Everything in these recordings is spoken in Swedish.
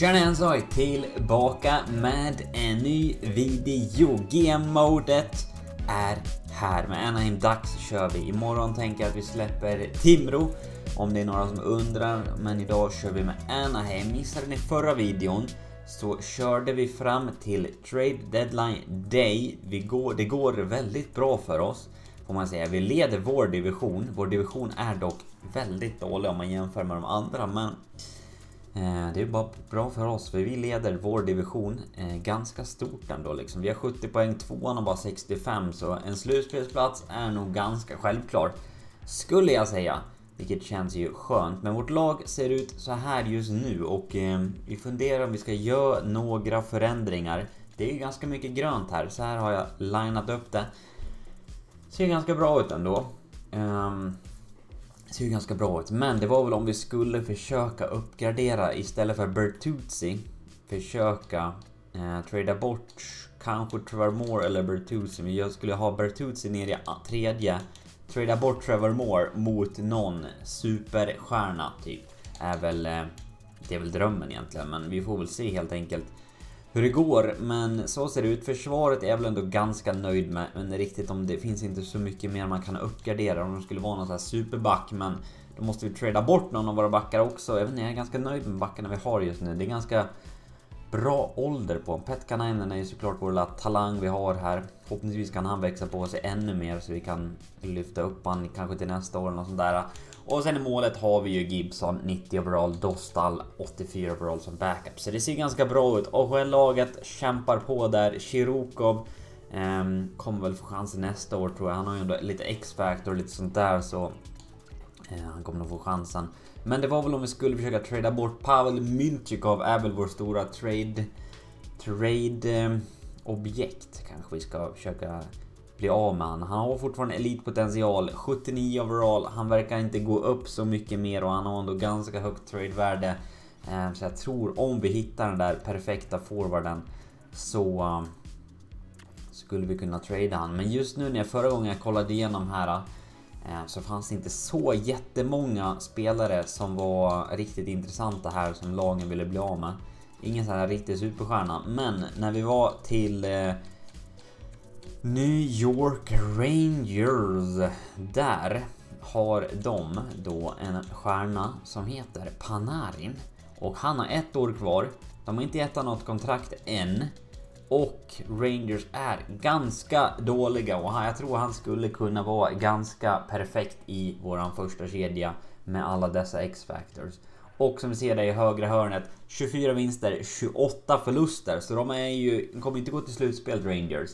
Tjena så är tillbaka med en ny video. GM-modet är här. Med Anaheim dags kör vi. Imorgon tänker jag att vi släpper Timrå om det är några som undrar. Men idag kör vi med Anaheim. Missade ni förra videon så körde vi fram till Trade Deadline Day. Vi går, det går väldigt bra för oss får man säga. Vi leder vår division. Vår division är dock väldigt dålig om man jämför med de andra men Eh, det är bara bra för oss, för vi leder vår division eh, ganska stort ändå. Liksom. Vi har 70 poäng, tvåan har bara 65, så en slutspelsplats är nog ganska självklar. Skulle jag säga. Vilket känns ju skönt. Men vårt lag ser ut så här just nu och eh, vi funderar om vi ska göra några förändringar. Det är ganska mycket grönt här, så här har jag linat upp det. Ser ganska bra ut ändå. Ehm, ser ju ganska bra ut, men det var väl om vi skulle försöka uppgradera istället för Bertuzzi, försöka eh, trada bort kanske Trevor Moore eller Bertuzzi, men jag skulle ha Bertuzzi nere i tredje, trada bort Trevor Moore mot någon superstjärna typ, är väl, eh, det är väl drömmen egentligen, men vi får väl se helt enkelt hur det går, men så ser det ut. Försvaret är jag väl ändå ganska nöjd med, men riktigt om det finns inte så mycket mer man kan uppgradera om de skulle vara någon sån här superback, men då måste vi trada bort någon av våra backar också. Även jag är ganska nöjd med backarna vi har just nu. Det är ganska bra ålder på Petkanainen är ju såklart vår lilla talang vi har här. Förhoppningsvis kan han växa på sig ännu mer så vi kan lyfta upp han kanske till nästa år eller något sånt där. Och sen i målet har vi ju Gibson 90 overall, Dostal 84 overall som backup. Så det ser ganska bra ut. AHL-laget kämpar på där. Chirukov eh, kommer väl få chansen nästa år tror jag. Han har ju ändå lite X-Factor och lite sånt där så eh, han kommer nog få chansen. Men det var väl om vi skulle försöka trada bort Pavel Myntjikov är väl vår stora trade... Trade... Eh, objekt kanske vi ska försöka bli av med han. Han har fortfarande elitpotential, 79 overall, han verkar inte gå upp så mycket mer och han har ändå ganska högt tradevärde. Eh, så jag tror om vi hittar den där perfekta forwarden så eh, skulle vi kunna trada han. Men just nu när jag förra gången jag kollade igenom här eh, så fanns det inte så jättemånga spelare som var riktigt intressanta här som lagen ville bli av med. Ingen sån här riktig superstjärna, men när vi var till New York Rangers. Där har de då en stjärna som heter Panarin. Och han har ett år kvar. De har inte gett honom något kontrakt än. Och Rangers är ganska dåliga och jag tror han skulle kunna vara ganska perfekt i våran första kedja med alla dessa X-Factors. Och som vi ser där i högra hörnet, 24 vinster, 28 förluster. Så de är ju, kommer inte gå till slutspelet Rangers.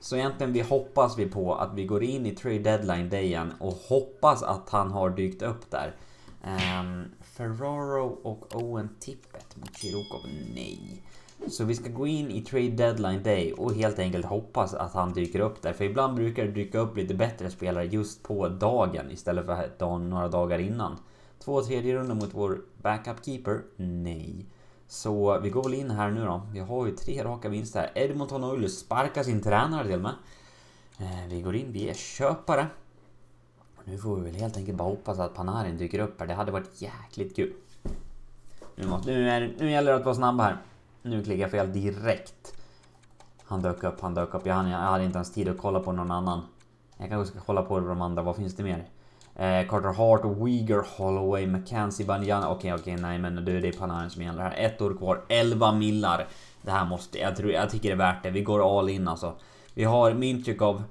Så egentligen vi hoppas vi på att vi går in i trade deadline dayen och hoppas att han har dykt upp där. Um, Ferraro och Owen Tippett mot Chirukov? Nej. Så vi ska gå in i trade deadline day och helt enkelt hoppas att han dyker upp där. För ibland brukar det dyka upp lite bättre spelare just på dagen istället för några dagar innan. Två tredje runder mot vår backup keeper? Nej. Så vi går väl in här nu då. Vi har ju tre raka vinster. Edmond Oilers sparkar sin tränare till och med. Eh, vi går in, vi är köpare. Nu får vi väl helt enkelt bara hoppas att Panarin dyker upp här. Det hade varit jäkligt kul. Nu, måste, nu, är, nu gäller det att vara snabb här. Nu klickar jag fel direkt. Han dök upp, han dök upp. jag hade inte ens tid att kolla på någon annan. Jag kanske ska kolla på de andra. Vad finns det mer? Eh, Carter Hart, Uyghur, Holloway, McKenzie, Banjana. Okej, okay, okej, okay, nej men du, det är Panarin som gäller här. Ett år kvar, 11 millar. Det här måste, jag, tror, jag tycker det är värt det. Vi går all in alltså. Vi har Mintjukov.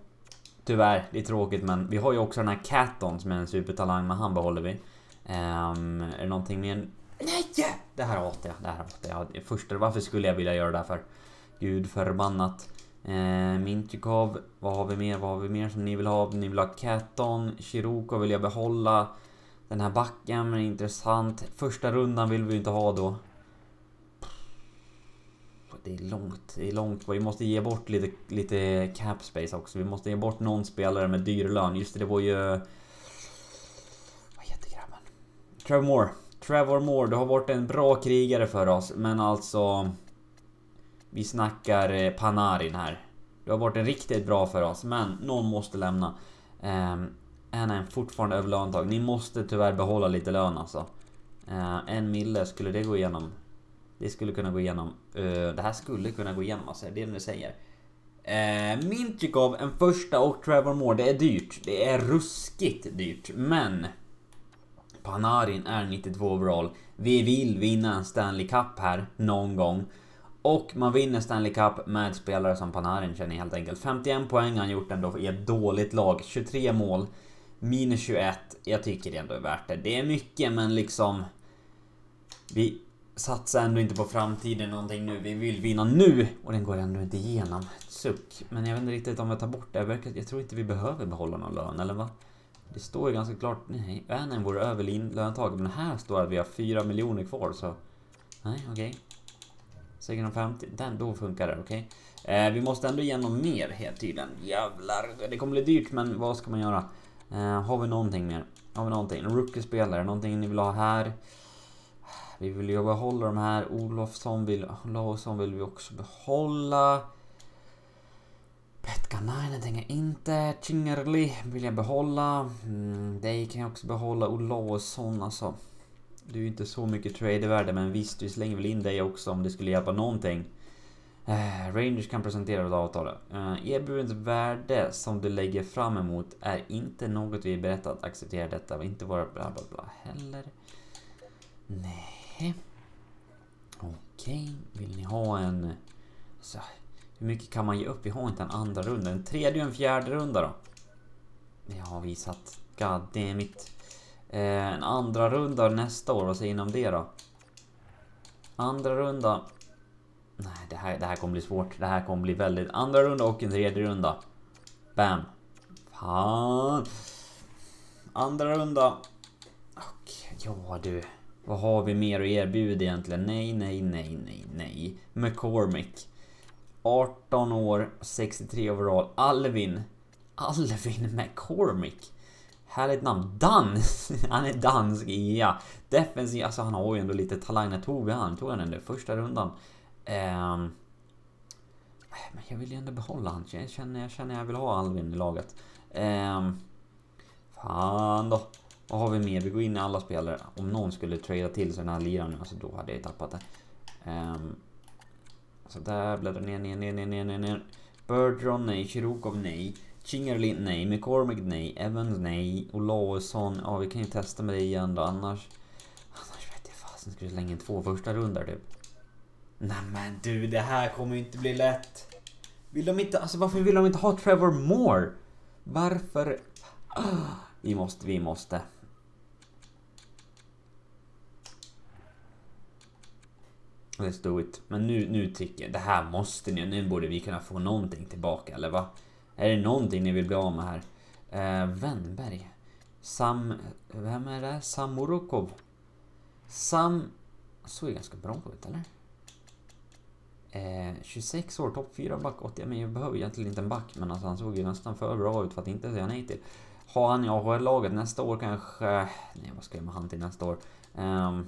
Tyvärr, det är tråkigt men vi har ju också den här Catton som är en supertalang, men han behåller vi. Um, är det någonting mer? Nej! Det här hatar jag, det här hatar jag. Först, varför skulle jag vilja göra det här för? Gud förbannat. Eh, Mintikov, vad har vi mer? Vad har vi mer som ni vill ha? Ni vill ha Caton, Chiroko vill jag behålla. Den här backen men intressant. Första rundan vill vi inte ha då. Det är långt, det är långt. Vi måste ge bort lite, lite cap space också. Vi måste ge bort någon spelare med dyr lön. Just det, det var ju... Vad heter grabben? Trevor Moore. Trevor Moore, du har varit en bra krigare för oss, men alltså... Vi snackar eh, Panarin här. Du har varit en riktigt bra för oss, men någon måste lämna. Um, ehm, han är fortfarande över löntag. Ni måste tyvärr behålla lite lön alltså. Uh, en mille, skulle det gå igenom? Det skulle kunna gå igenom. Uh, det här skulle kunna gå igenom alltså, det är det ni säger. Uh, ehm, Mintjikov, en första och Trevor Moore. Det är dyrt. Det är ruskigt dyrt, men... Panarin är 92 overall. Vi vill vinna en Stanley Cup här någon gång. Och man vinner Stanley Cup med spelare som Panarin känner helt enkelt. 51 poäng har han gjort ändå i ett dåligt lag. 23 mål. Minus 21. Jag tycker det ändå är värt det. Det är mycket men liksom... Vi satsar ändå inte på framtiden någonting nu. Vi vill vinna nu! Och den går ändå inte igenom. Suck. Men jag vet inte riktigt om jag tar bort det. Jag tror inte vi behöver behålla någon lön, eller vad? Det står ju ganska klart... Nej, Vänern vore över löntaget. Men här står det att vi har 4 miljoner kvar så... Nej, okej. Okay. 650, den, då funkar det, okej. Okay. Eh, vi måste ändå igenom mer helt tydligen. Jävlar, det kommer bli dyrt men vad ska man göra? Eh, har vi någonting mer? Har vi någonting? Rookie-spelare, någonting ni vill ha här? Vi vill ju behålla de här. Olofsson vill, Olofsson vill vi också behålla. Petkanainen tänker jag inte. Chingerli vill jag behålla. Mm, dig kan jag också behålla. Olausson alltså. Du är ju inte så mycket tradervärde men visst, vi slänger väl in dig också om det skulle hjälpa någonting. Eh, Rangers kan presentera ett avtal. Eh, Erbjudandets värde som du lägger fram emot är inte något vi är beredda att acceptera detta. Inte våra bla bla bla heller. Nej. Okej, okay. vill ni ha en... Så, alltså, hur mycket kan man ge upp? Vi har inte en andra runda. En tredje och en fjärde runda då? Det har visat. God damn it. Eh, en andra runda nästa år, vad säger ni om det då? Andra runda... Nej, det här, det här kommer bli svårt. Det här kommer bli väldigt... Andra runda och en tredje runda. Bam. Fan. Andra runda. Okej, ja du. Vad har vi mer att erbjuda egentligen? Nej, nej, nej, nej, nej. McCormick. 18 år, 63 overall. Alvin. Alvin McCormick. Härligt namn. Dan! Han är dansk, ja. Defensiv, alltså han har ju ändå lite talang. När tog vi han? Tog han den där första rundan? Um, men jag vill ju ändå behålla han. Jag känner, jag känner jag vill ha Alvin i laget. Um, fan då. Vad har vi mer? Vi går in i alla spelare. Om någon skulle trada till sig den här liran nu, alltså då hade jag tappat det. Um, så där, bläddra ner, ner, ner, ner, ner, ner. Bergeron, nej. Chirukov, nej. Chingerlin, nej. McCormick, nej. Evans, nej. Olausson, ja vi kan ju testa med det igen då annars. Annars vet jag fasen, ska vi slänga in två första rundor typ? Nej men du, det här kommer ju inte bli lätt. Vill de inte, alltså varför vill de inte ha Trevor Moore? Varför? Vi måste, vi måste. Let's do it. Men nu, nu tycker jag, det här måste ni, nu borde vi kunna få någonting tillbaka eller va? Är det någonting ni vill bli av med här? Eh, Wennberg. Sam... Vem är det? Samorokov. Sam... Så är ganska bra ut, eller? Eh, 26 år, topp 4 back, 80. Men jag behöver egentligen inte en back, men alltså han såg ju nästan för bra ut för att inte säga nej till. Har han i AHL-laget nästa år kanske... Nej, vad ska jag med han till nästa år? Eh,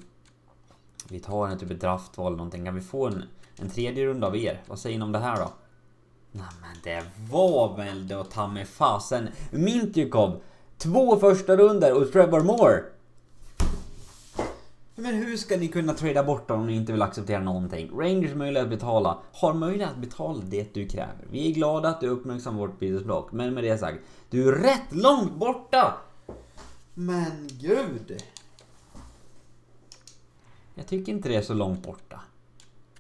vi tar en typ ett draftval eller någonting. Kan vi få en, en tredje runda av er? Vad säger ni om det här då? men det var väl då ta mig fasen Mintjukov. Två första runder och Trevor Moore. Men hur ska ni kunna trada bort dem om ni inte vill acceptera någonting? Rangers möjlighet att betala har möjlighet att betala det du kräver. Vi är glada att du uppmärksammar vårt bidragsblock, men med det sagt, du är rätt långt borta! Men gud! Jag tycker inte det är så långt borta.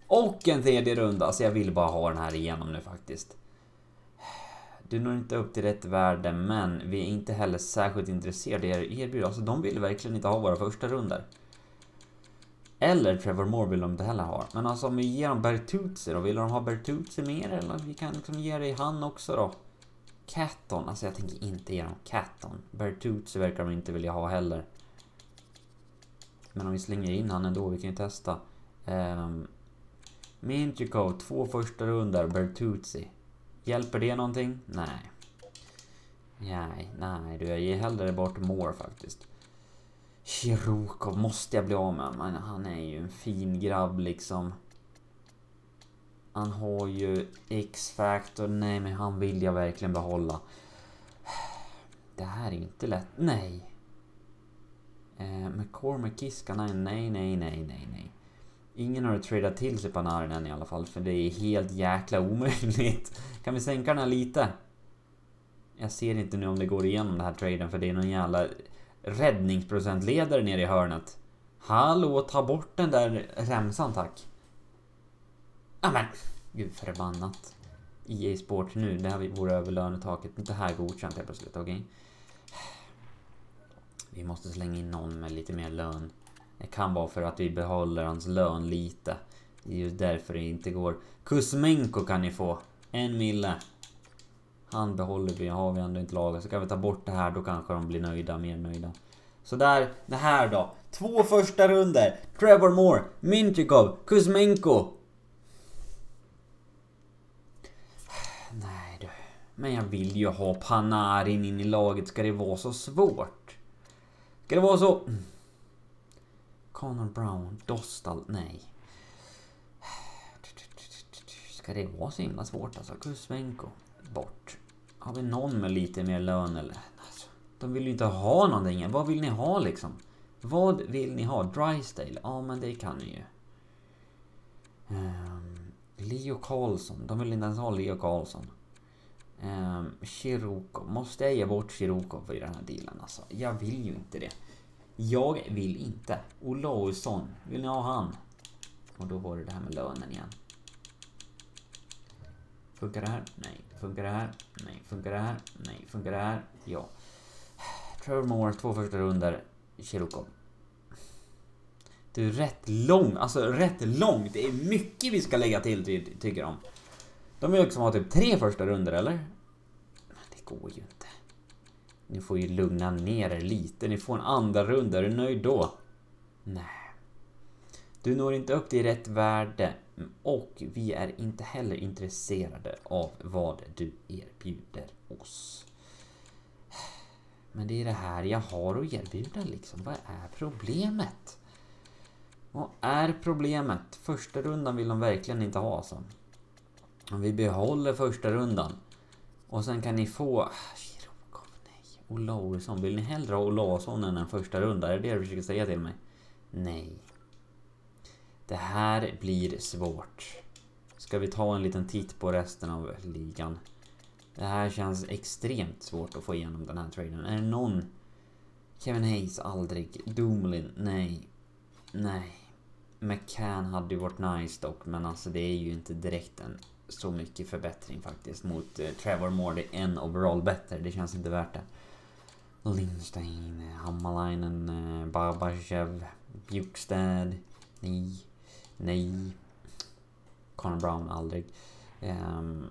Och en tredje runda. Alltså jag vill bara ha den här igenom nu faktiskt. Du når inte upp till rätt värde, men vi är inte heller särskilt intresserade av erbjuder. Alltså de vill verkligen inte ha våra första runder. Eller Trevor Moore vill de inte heller ha. Men alltså om vi ger dem Bertuzzi då, vill de ha Bertuzzi mer? Eller vi kan liksom ge det i han också då. Catton, alltså jag tänker inte ge dem Catton. Bertuzzi verkar de inte vilja ha heller. Men om vi slänger in han ändå, vi kan ju testa. Um, Mintrico, två första rundor, Bertuzzi. Hjälper det någonting? Nej. Nej, nej du, jag ger hellre bort Moore faktiskt. Chirukov måste jag bli av med, men han är ju en fin grabb liksom. Han har ju X-Factor, nej men han vill jag verkligen behålla. Det här är inte lätt, nej. Eh, McCormick Kiskanen, nej, nej, nej, nej, nej. Ingen har tradat till sig Panarin än i alla fall, för det är helt jäkla omöjligt. Kan vi sänka den här lite? Jag ser inte nu om det går igenom den här traden, för det är någon jävla räddningsprocentledare nere i hörnet. Hallå, ta bort den där remsan tack. Amen. Gud förbannat. EA Sport nu, det här vore över lönetaket. Det här godkänt helt plötsligt, okej? Okay? Vi måste slänga in någon med lite mer lön. Det kan vara för att vi behåller hans lön lite. Det är ju därför det inte går. Kuzmenko kan ni få. En mille. Han behåller vi, har vi ändå inte lagat. Så kan vi ta bort det här, då kanske de blir nöjda, mer nöjda. Så där, det här då. Två första runder. Trevor Moore, Mintikov, Kuzmenko. Nej du. Men jag vill ju ha Panarin in i laget. Ska det vara så svårt? Ska det vara så... Connor Brown, Dostal, nej. Ska det vara så himla svårt alltså? Kuzmenko, bort. Har vi någon med lite mer lön eller? Alltså, de vill ju inte ha någonting. Vad vill ni ha liksom? Vad vill ni ha? Drysdale? Ja, men det kan ni ju. Um, Leo Karlsson. De vill inte ens ha Leo Karlsson. Um, Måste jag ge bort Chiroko för den här dealen alltså? Jag vill ju inte det. Jag vill inte. Olausson, vill ni ha han? Och då var det det här med lönen igen. Funkar det här? Nej. Funkar det här? Nej. Funkar det här? Nej. Funkar det här? Ja. Trevor Moore, två första runder. Chirukov. Du, är rätt lång. Alltså rätt lång. Det är mycket vi ska lägga till, ty tycker de. De är ju som liksom har typ tre första runder eller? Men det går ju inte. Ni får ju lugna ner er lite. Ni får en andra runda. Är du nöjd då? Nej. Du når inte upp till rätt värde och vi är inte heller intresserade av vad du erbjuder oss. Men det är det här jag har att erbjuda liksom. Vad är problemet? Vad är problemet? Första rundan vill de verkligen inte ha alltså. Om vi behåller första rundan och sen kan ni få... Ah, Olausson. Vill ni hellre ha Olausson än en första runda? Det är det du försöker säga till mig? Nej. Det här blir svårt. Ska vi ta en liten titt på resten av ligan? Det här känns extremt svårt att få igenom den här traden. Är det någon... Kevin Hayes, aldrig. Doomlin, nej. Nej. McCann hade ju varit nice dock, men alltså det är ju inte direkt en så mycket förbättring faktiskt mot eh, Trevor Moore. Det är en overall bättre, det känns inte värt det. Lindstein, eh, Hammalainen, eh, Barbashev, Bjukstad. Nej. Nej. Connor Brown, aldrig. Um.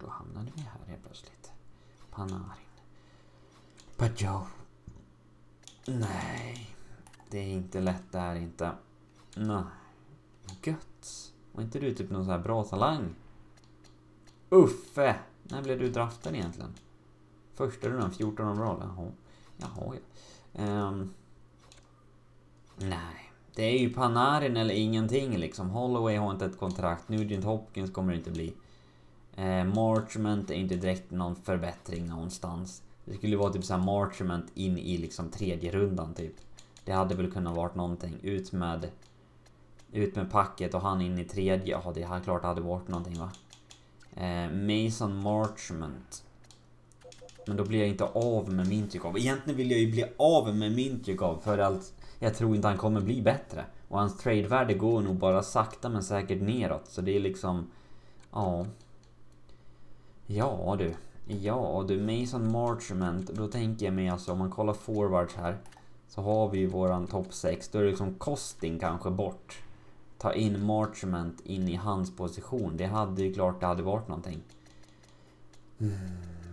Då hamnade vi här helt plötsligt. Panarin. Pajo. Nej. Det är inte lätt det här inte. Nej. Gött. Var inte du typ någon sån här bra talang? Uffe! När blev du draftad egentligen? Första rundan, 14 overall? Jaha. Jaha, ja. Um, nej. Det är ju Panarin eller ingenting liksom. Holloway har inte ett kontrakt. Nugent Hopkins kommer det inte bli. Eh, Marchment är inte direkt någon förbättring någonstans. Det skulle vara typ såhär Marchment in i liksom tredje rundan typ. Det hade väl kunnat varit någonting. Ut med... Ut med packet och han in i tredje. Ja, det hade klart hade varit någonting va. Eh, Mason Marchment. Men då blir jag inte av med Mintjikov. Egentligen vill jag ju bli av med Mintjikov för att jag tror inte han kommer bli bättre. Och hans tradevärde går nog bara sakta men säkert neråt. Så det är liksom... Ja... Ja du. Ja du, Mason Marchment. Då tänker jag mig alltså om man kollar forwards här. Så har vi ju våran topp 6. Då är det liksom Kosting kanske bort ta in Marchment in i hans position. Det hade ju klart det hade varit någonting. Mm.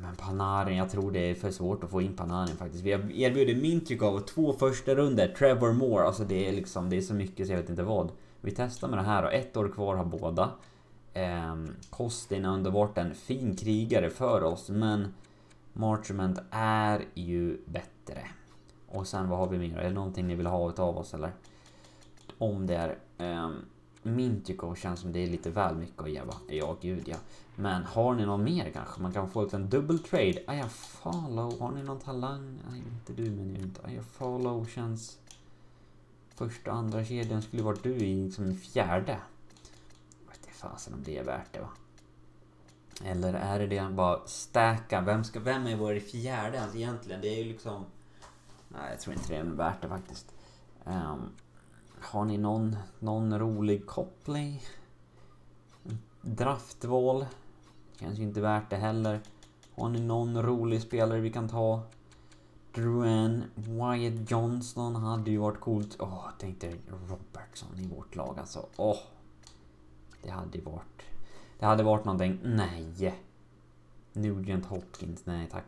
men Panarin, jag tror det är för svårt att få in Panarin faktiskt. Vi erbjuder Mintjikov två första runder, Trevor Moore. Alltså det är liksom, det är så mycket så jag vet inte vad. Vi testar med det här och ett år kvar har båda. Eh, Kostin har varit en fin krigare för oss, men Marchment är ju bättre. Och sen vad har vi mer? Är det någonting ni vill ha utav oss eller? Om det är Um, min tycker känns som det är lite väl mycket att ge va? Ja, gud ja. Men har ni någon mer kanske? Man kan få ut en double trade. Aja follow. Har ni någon talang? Nej, inte du men jag inte. Aja follow känns... Första andra kedjan skulle vara du i liksom fjärde. Vet inte fasen om det är värt det va? Eller är det det? Bara stacka. Vem, ska, vem är vår fjärde ens egentligen? Det är ju liksom... Nej, jag tror inte det är värt det faktiskt. Um, har ni någon, någon rolig koppling? Draftval? Kanske inte värt det heller. Har ni någon rolig spelare vi kan ta? Druen Wyatt Johnston hade ju varit coolt. Åh, oh, tänkte Robertson i vårt lag alltså. Åh! Oh, det hade ju varit... Det hade varit någonting. Nej! Nugent Hopkins, nej tack.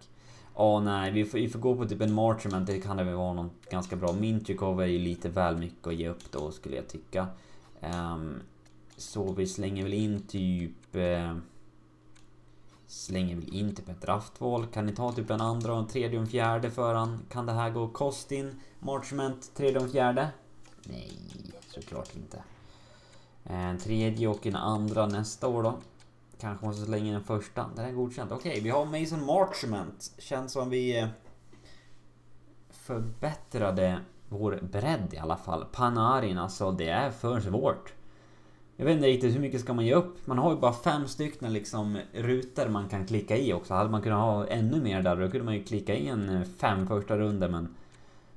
Åh oh, nej, vi får, vi får gå på typ en marcher, men det kan även vara någon ganska bra. Mintrikov är ju lite väl mycket att ge upp då, skulle jag tycka. Um, så vi slänger väl in typ... Eh, slänger väl in typ ett draftval. Kan ni ta typ en andra och en tredje och en fjärde för han? Kan det här gå Kostin, Marchment, tredje och en fjärde? Nej, såklart inte. En tredje och en andra nästa år då kanske måste slänga in en första. Den är godkänd. Okej, okay, vi har Mason Marchment. Känns som vi eh, förbättrade vår bredd i alla fall. Panarin alltså, det är för svårt. Jag vet inte riktigt hur mycket ska man ge upp? Man har ju bara fem stycken liksom rutor man kan klicka i också. Hade man kunnat ha ännu mer där då kunde man ju klicka i en eh, fem första runder men...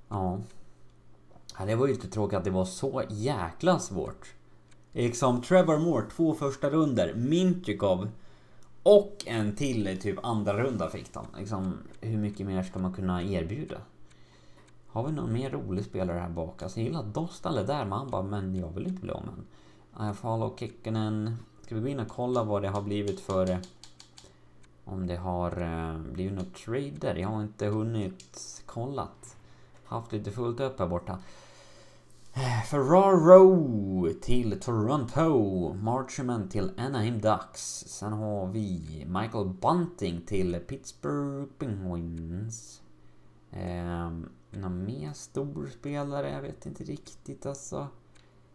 Ja. Det var ju lite tråkigt att det var så jäkla svårt liksom Trevor Moore, två första runder, Mintjikov och en till typ andra runda fick de. Liksom, hur mycket mer ska man kunna erbjuda? Har vi någon mer rolig spelare här bak? Alltså, jag gillar Dostale där, men han bara, men jag vill inte bli av med I Follow Kekkonen. Ska vi gå in och kolla vad det har blivit för... Eh, om det har eh, blivit något trader? Jag har inte hunnit kollat. Haft lite fullt upp här borta. Eh, Ferraro till Toronto. Marchman till Anaheim Ducks. Sen har vi Michael Bunting till Pittsburgh Penguins. Eh, någon mer stor spelare? Jag vet inte riktigt alltså.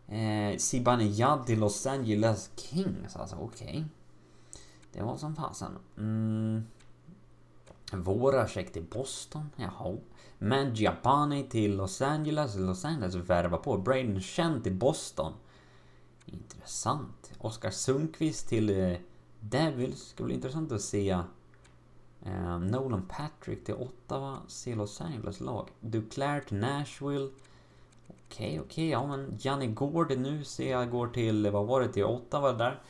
Eh, Zibanejad till Los Angeles Kings alltså, okej. Okay. Det var som fasen. Mm. Voracek till Boston, jaha. Med Giapane till Los Angeles. Los Angeles värvar på. Braden Chen till Boston. Intressant. Oskar Sundqvist till eh, Devils. Ska bli intressant att se. Eh, Nolan Patrick till Ottawa. Se Los Angeles lag. Duclair till Nashville. Okej, okay, okej. Okay. Ja, men Janne Gård nu ser jag går till, vad var det, till Ottawa där.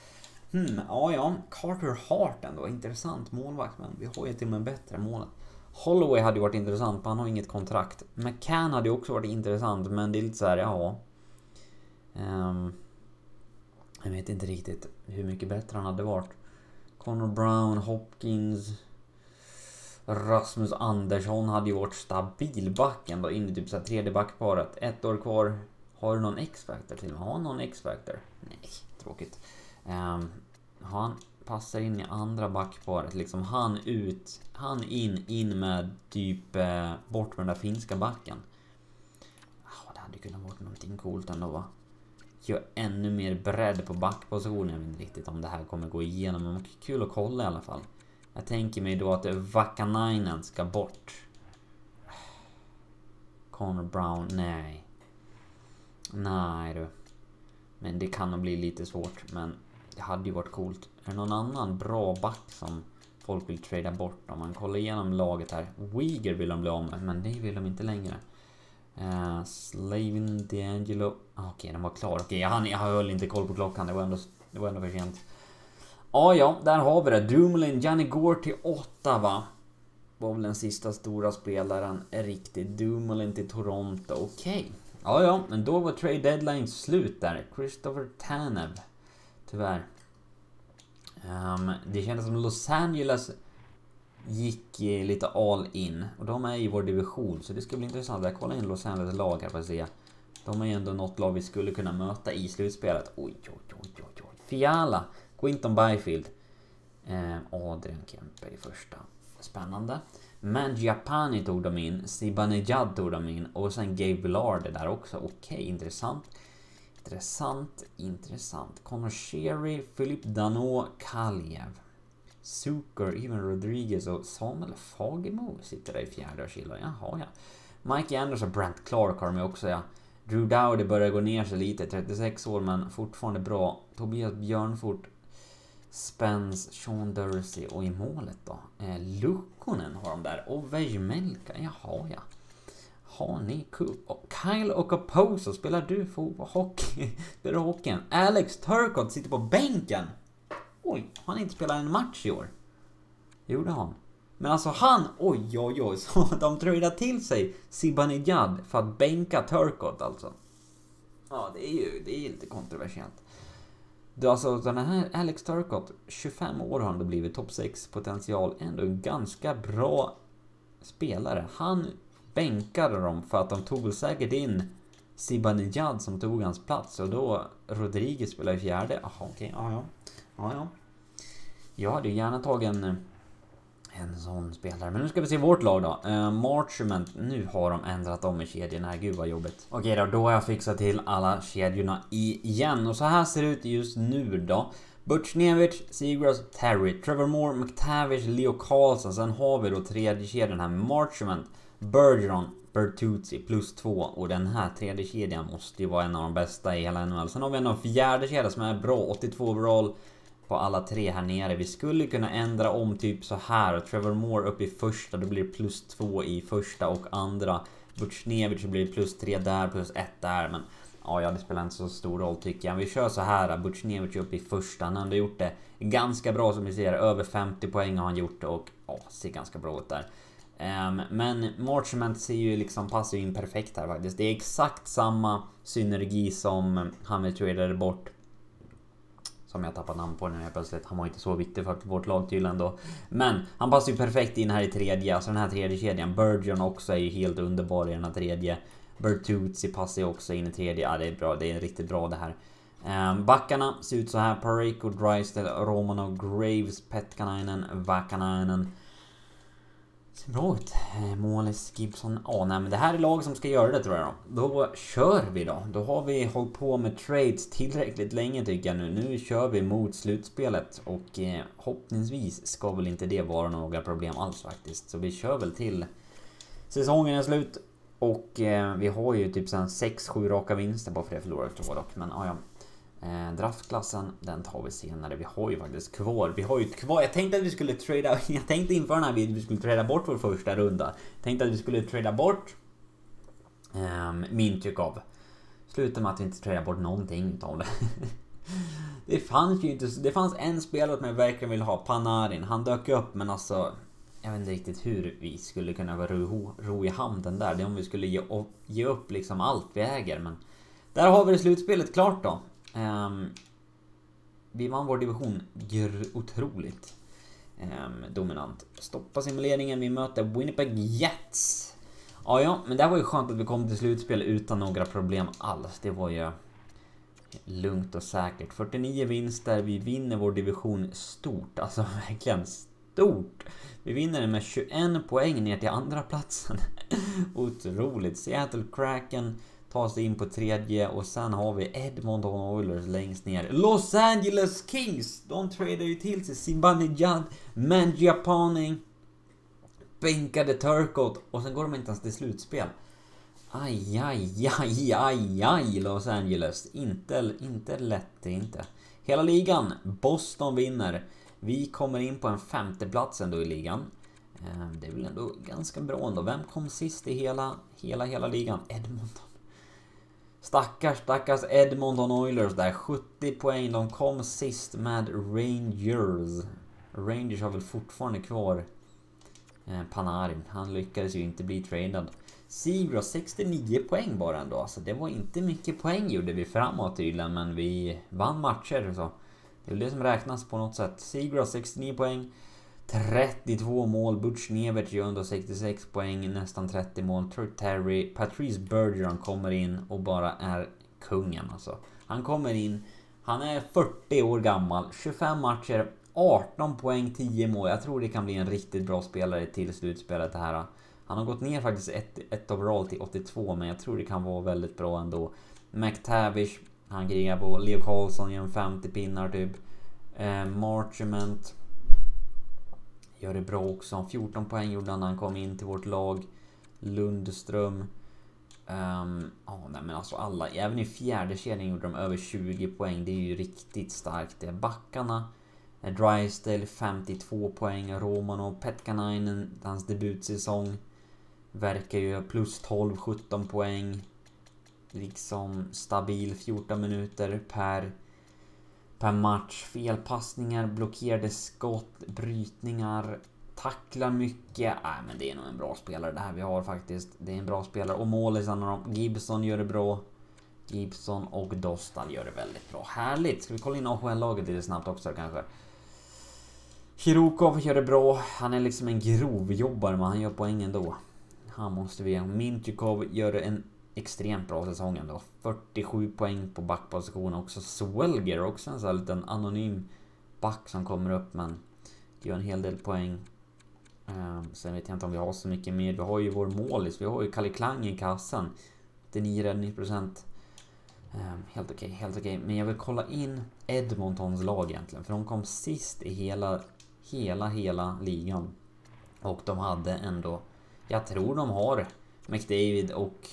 Hmm, ja, ja. Carter Hart ändå. Intressant målvakt, men vi har ju till och med bättre målet. Holloway hade ju varit intressant, för han har inget kontrakt. McCann hade ju också varit intressant, men det är lite så här, ja... Um, ehm, jag vet inte riktigt hur mycket bättre han hade varit. Connor Brown, Hopkins... Rasmus Andersson hade ju varit stabilback ändå in i typ såhär tredje backparet. Ett år kvar. Har du någon X-Factor till? Har han någon X-Factor? Nej, tråkigt. Um, har han passar in i andra backparet. Liksom han ut, han in, in med typ eh, bort med den där finska backen. Oh, det hade kunnat vara någonting coolt ändå va? Gör ännu mer bredd på backpositionen. Jag vet inte riktigt om det här kommer gå igenom, men kul att kolla i alla fall. Jag tänker mig då att Vakanainen ska bort. Connor Brown, nej. Nej du. Men det kan nog bli lite svårt, men det hade ju varit coolt. Är det någon annan bra back som folk vill trada bort? Om man kollar igenom laget här. Weger vill de bli av med, men det vill de inte längre. Uh, Slavin D'Angelo. Ah, okej, okay, den var klar. Okej, okay, jag, jag höll inte koll på klockan. Det var ändå, det var ändå för sent. Ah, ja, där har vi det. Dumoulin, Janne Gore till va? Var väl den sista stora spelaren riktigt. Dumoulin till Toronto. Okej. Okay. Ah, ja, men då var trade deadline slut där. Christopher Tanev. Tyvärr. Um, det kändes som Los Angeles gick lite all in. Och de är i vår division, så det ska bli intressant. Jag kollar in Los Angeles lag här för att se. De är ju ändå något lag vi skulle kunna möta i slutspelet. Oj, oj, oj, oj, oj. Fiala, Quinton Byfield. Eh, Adrian Kempe i första. Spännande. Men Japani tog de in, Zibanejad tog de in och sen Gabe Villard där också. Okej, okay, intressant. Intressant, intressant. Conor Sherry, Philip Danault, Kaljev. Zucker, Ivan Rodriguez och Samuel Fagemo sitter där i fjärde och chillar. Jaha ja. Mikey Anders och Brent Clark har de också ja. Drew Dowdy börjar gå ner sig lite, 36 år men fortfarande bra. Tobias Björnfort, Spence, Sean Dursey och i målet då? Eh, Lukkonen har de där och Vejmelka, jaha ja har ni Coop och Oposo, spelar du för hockey? spelar hockeyn? Alex Turcott sitter på bänken. Oj, har han inte spelat en match i år? Det gjorde han. Men alltså han, oj oj oj, så de tröjdar till sig Zibanejad för att bänka Turcott alltså. Ja, det är ju det är lite kontroversiellt. Du, alltså den här Alex Turcott, 25 år har han då blivit, topp 6 potential, ändå en ganska bra spelare. Han bänkade dem för att de tog säkert in Zibanejad som tog hans plats och då Rodriguez spelade i fjärde. Jaha, okej, okay, ah, ja, ja, ah, ja. Jag hade ju gärna tagit en, en sån spelare. Men nu ska vi se vårt lag då. Uh, Marchment. Nu har de ändrat om i kedjorna. Gud vad jobbigt. Okej okay, då, då har jag fixat till alla kedjorna igen. Och så här ser det ut just nu då. Butjnevich, Seagrass, Terry, Trevor Moore, McTavish, Leo Carlson. Sen har vi då tredje kedjan här, Marchment. Bergeron, Bertuzzi plus 2 och den här tredje kedjan måste ju vara en av de bästa i hela NHL. Sen har vi en av fjärde kedjan som är bra, 82 overall på alla tre här nere. Vi skulle kunna ändra om typ så här. Trevor Moore upp i första, då blir det plus 2 i första och andra. Butjnevitj blir plus 3 där, plus 1 där. Men ja, det spelar inte så stor roll tycker jag. Vi kör så här. Butjnevitj upp i första. Han har ändå gjort det ganska bra som vi ser. Över 50 poäng har han gjort och ja, ser ganska bra ut där. Ehm, men Mortiment ser ju liksom, passar ju in perfekt här faktiskt. Det är exakt samma synergi som han vi bort. Som jag tappat namn på nu helt plötsligt. Han var inte så viktig för vårt lag tydligen då. Men han passar ju perfekt in här i tredje. Alltså den här tredje kedjan. Burgeon också är ju helt underbar i den här tredje. Bertuzzi passar ju också in i tredje. Ja, det är bra. Det är riktigt bra det här. Ehm, backarna ser ut så här. Pareko, Drysdale, Romano, Graves, Petkanainen, Vakanainen. Bra ut. Eh, Målis, Gibson. Ja, nej men det här är lag som ska göra det tror jag då. Då kör vi då. Då har vi hållit på med trades tillräckligt länge tycker jag nu. Nu kör vi mot slutspelet och eh, hoppningsvis ska väl inte det vara några problem alls faktiskt. Så vi kör väl till säsongen är slut och eh, vi har ju typ sen 6-7 raka vinster bara för det förlorade två dock. Men ah, ja, Eh, draftklassen, den tar vi senare. Vi har ju faktiskt kvar, vi har ju kvar. Jag tänkte att vi skulle trada, jag tänkte inför den här videon att vi skulle trada bort vår första runda. Tänkte att vi skulle trada bort eh, av. Slutar med att vi inte tradar bort någonting utav det. det fanns ju inte, det fanns en spelare som jag verkligen ville ha, Panarin. Han dök upp men alltså jag vet inte riktigt hur vi skulle kunna ro, ro i hamn den där. Det är om vi skulle ge, ge upp liksom allt vi äger. Men där har vi det slutspelet klart då. Um, vi vann vår division otroligt um, dominant. Stoppa simuleringen, vi möter Winnipeg Jets. Ja, ja, men det var ju skönt att vi kom till slutspel utan några problem alls. Det var ju lugnt och säkert. 49 vinster, vi vinner vår division stort. Alltså verkligen stort. Vi vinner den med 21 poäng ner till andra platsen. Otroligt. Seattle Kraken tar sig in på tredje och sen har vi Edmonton Oilers längst ner. Los Angeles Kings! De tradar ju till sig Zibanejad, Mangiapane, bänkade Turcot och sen går de inte ens till slutspel. Aj, aj, aj, aj, aj Los Angeles. Inte, inte lätt det inte. Hela ligan. Boston vinner. Vi kommer in på en femteplats ändå i ligan. Ehm, det är väl ändå ganska bra ändå. Vem kom sist i hela, hela, hela ligan? Edmonton. Stackars, stackars Edmonton Oilers där. 70 poäng. De kom sist med Rangers. Rangers har väl fortfarande kvar eh, Panarin. Han lyckades ju inte bli tradad. Seagrass 69 poäng bara ändå. Alltså det var inte mycket poäng gjorde vi framåt tydligen, men vi vann matcher. Så. Det är väl det som räknas på något sätt. Seagrass 69 poäng. 32 mål. Butch Nevert gör 166 poäng, nästan 30 mål. Terry, Patrice Bergeron kommer in och bara är kungen alltså. Han kommer in, han är 40 år gammal, 25 matcher, 18 poäng, 10 mål. Jag tror det kan bli en riktigt bra spelare till slutspelet det här. Han har gått ner faktiskt ett, ett overall till 82, men jag tror det kan vara väldigt bra ändå. McTavish, han krigar på. Leo Karlsson gör 50 pinnar typ. Eh, Marchment gör det bra också. 14 poäng gjorde han när han kom in till vårt lag. Lundström. Um, oh, nej, men alltså alla, även i fjärde kedjan gjorde de över 20 poäng. Det är ju riktigt starkt. Backarna. Drysdale 52 poäng. Romano Petkanainen, hans debutsäsong. Verkar ju plus 12-17 poäng. Liksom stabil 14 minuter per per match. Felpassningar, blockerade skott, brytningar, tacklar mycket. Nej, men det är nog en bra spelare det här vi har faktiskt. Det är en bra spelare och målisarna, Gibson gör det bra. Gibson och Dostal gör det väldigt bra. Härligt! Ska vi kolla in AHL-laget lite snabbt också kanske? Hirokov gör det bra. Han är liksom en grovjobbare men han gör poäng ändå. Han måste vi... Mintjukov gör en extremt bra säsong ändå. 47 poäng på backposition också. Swelger också en sån här liten anonym back som kommer upp men gör en hel del poäng. Ehm, sen vet jag inte om vi har så mycket mer. Vi har ju vår målis, vi har ju Kalle Klang i kassen. 89 räddningsprocent. Ehm, helt okej, okay, helt okej. Okay. Men jag vill kolla in Edmontons lag egentligen, för de kom sist i hela, hela, hela ligan. Och de hade ändå, jag tror de har McDavid och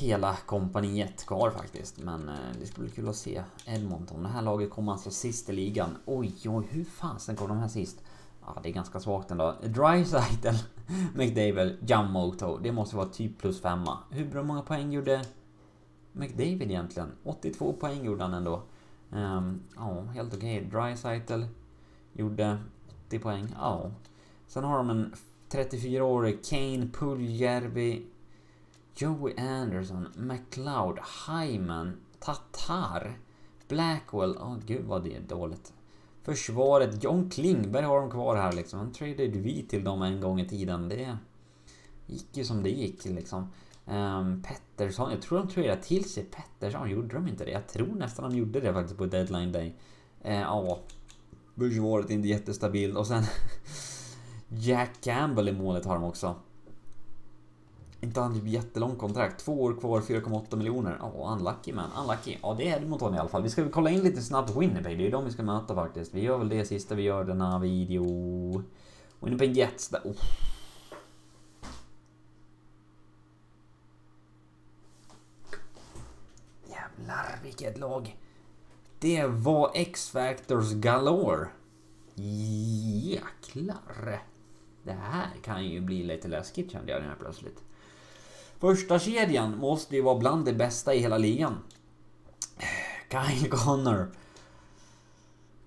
hela kompaniet kvar faktiskt. Men eh, det skulle bli kul att se Edmonton. Det här laget kommer alltså sist i ligan. Oj, oj, hur fasen kom de här sist? Ja, det är ganska svagt ändå. Drysitel, McDavid, Jamoto. Det måste vara typ plus femma. Hur många poäng gjorde McDavid egentligen? 82 poäng gjorde han ändå. Ehm, ja, um, oh, helt okej. Okay. Drysitel gjorde 80 poäng. Ja. Oh. Sen har de en 34-årig Kane, Puljärvi, Joey Anderson, McLeod, Hyman, Tatar, Blackwell. Åh oh, gud vad det är dåligt. Försvaret, John Klingberg har de kvar här liksom. Han tradade vi till dem en gång i tiden. Det gick ju som det gick liksom. Um, Pettersson, jag tror de tradade till sig Pettersson. Gjorde de inte det? Jag tror nästan de gjorde det faktiskt på deadline day. Ehm, ja, uh, försvaret är inte jättestabilt och sen Jack Campbell i målet har de också inte han typ jättelång kontrakt? Två år kvar, 4,8 miljoner. Ja, oh, unlucky man. Unlucky. Ja, det är Edmonton i alla fall. Vi ska kolla in lite snabbt Winnipeg. Det är ju dem vi ska möta faktiskt. Vi gör väl det sista vi gör denna video. Winnipeg Jets. Där. Oh. Jävlar vilket lag. Det var X-Factors galore. Jäklar. Det här kan ju bli lite läskigt kände jag den här plötsligt. Första kedjan måste ju vara bland det bästa i hela ligan. Kyle Connor.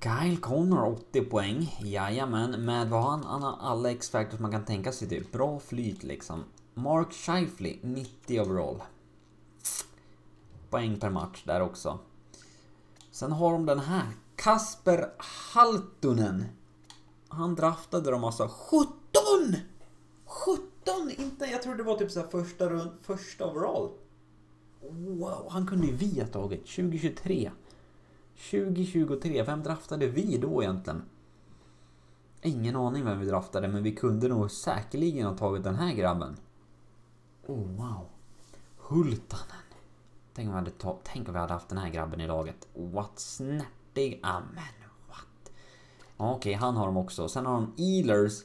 Kyle Connor 80 poäng, jajamän. Med vad han, han har alla X-factors man kan tänka sig typ. Bra flyt liksom. Mark Scheifly 90 overall. Poäng per match där också. Sen har de den här. Kasper Haltunen. Han draftade dem alltså 17! 17! 17! Inte, jag tror det var typ så första rund, första overall. Wow, han kunde ju vi ha tagit. 2023. 2023, vem draftade vi då egentligen? Ingen aning vem vi draftade, men vi kunde nog säkerligen ha tagit den här grabben. Oh wow. Hultanen. Tänk om, vi hade Tänk om vi hade haft den här grabben i laget. What snärtig. Amen, what? okej, okay, han har de också. Sen har de Ealers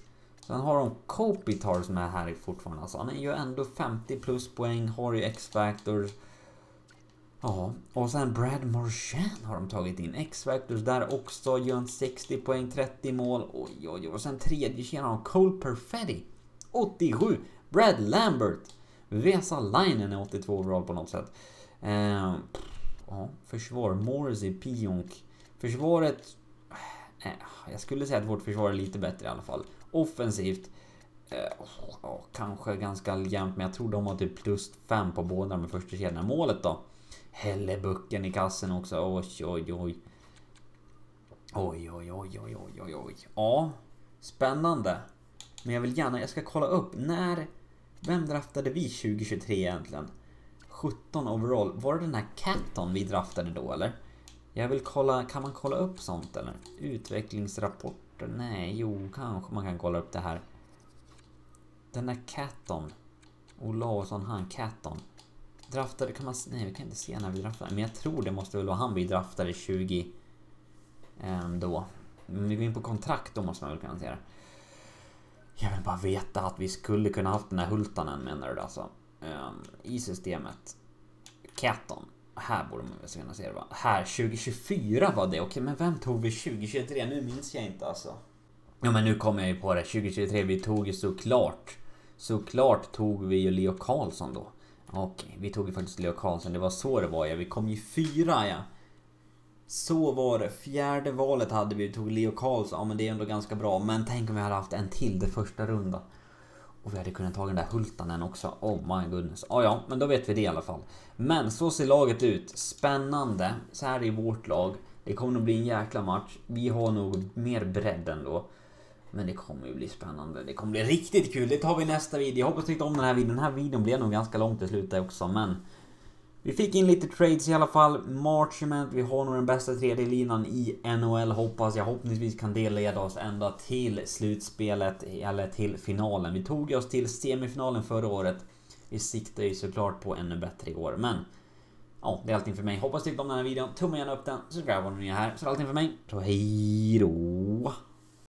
Sen har de Copytar som är här fortfarande. Alltså, han är ju ändå 50 plus poäng, har ju X-Factor. Ja, och sen Brad Marchand har de tagit in. X-Factors där också, gör en 60 poäng, 30 mål. Oj, oj, oj. Och sen tredje kedjan har de Cole Perfetti, 87. Brad Lambert. Vesa Linen är 82 overall på något sätt. Eh, ja, försvar. Morrissey, Pionk. Försvaret... Eh, jag skulle säga att vårt försvar är lite bättre i alla fall. Offensivt, eh, oh, kanske ganska jämnt, men jag tror de har typ plus 5 på båda de första kedjorna. Målet då? Hellebucken i kassen också. Oj, oj, oj. Oj, oj, oj, oj, oj, oj, oj. Ja, spännande. Men jag vill gärna, jag ska kolla upp när... Vem draftade vi 2023 egentligen? 17 overall. Var det den här Catton vi draftade då eller? Jag vill kolla, kan man kolla upp sånt eller? Utvecklingsrapport borta? Nej, jo, kanske man kan kolla upp det här. Den där Catton. Olausson, han Catton. Draftade kan man... Nej, vi kan inte se när vi draftade. Men jag tror det måste väl vara han vi draftade 20... Äm, ehm, då. Men vi går in på kontrakt, då måste man väl kunna se det. Jag vill bara veta att vi skulle kunna haft den här Hultanen menar du alltså? Um, I systemet. Catton här borde man väl kunna se det va? Här 2024 var det, okej men vem tog vi 2023? Nu minns jag inte alltså. Ja men nu kommer jag ju på det, 2023 vi tog ju såklart, såklart tog vi ju Leo Karlsson då. Okej, vi tog ju faktiskt Leo Karlsson, det var så det var ja. Vi kom ju fyra ja. Så var det. Fjärde valet hade vi, vi tog Leo Karlsson. Ja men det är ändå ganska bra. Men tänk om vi hade haft en till, det första runda. Och vi hade kunnat ta den där Hultanen också. Oh my goodness. Ja, ah, ja, men då vet vi det i alla fall. Men så ser laget ut. Spännande. Så här är vårt lag. Det kommer nog bli en jäkla match. Vi har nog mer bredd ändå. Men det kommer ju bli spännande. Det kommer bli riktigt kul. Det tar vi i nästa video. Jag hoppas ni tyckte om den här videon. Den här videon blev nog ganska lång till slut också, men vi fick in lite trades i alla fall. Marchment, vi har nog den bästa tredje linan i NHL hoppas jag. Hoppningsvis kan det leda oss ända till slutspelet, eller till finalen. Vi tog oss till semifinalen förra året. Vi siktar ju såklart på ännu bättre i år, men... Ja, det är allting för mig. Hoppas du tyckte om den här videon. Tumma gärna upp den, subscribe om du är här. Så det är allting för mig. Så hejdå!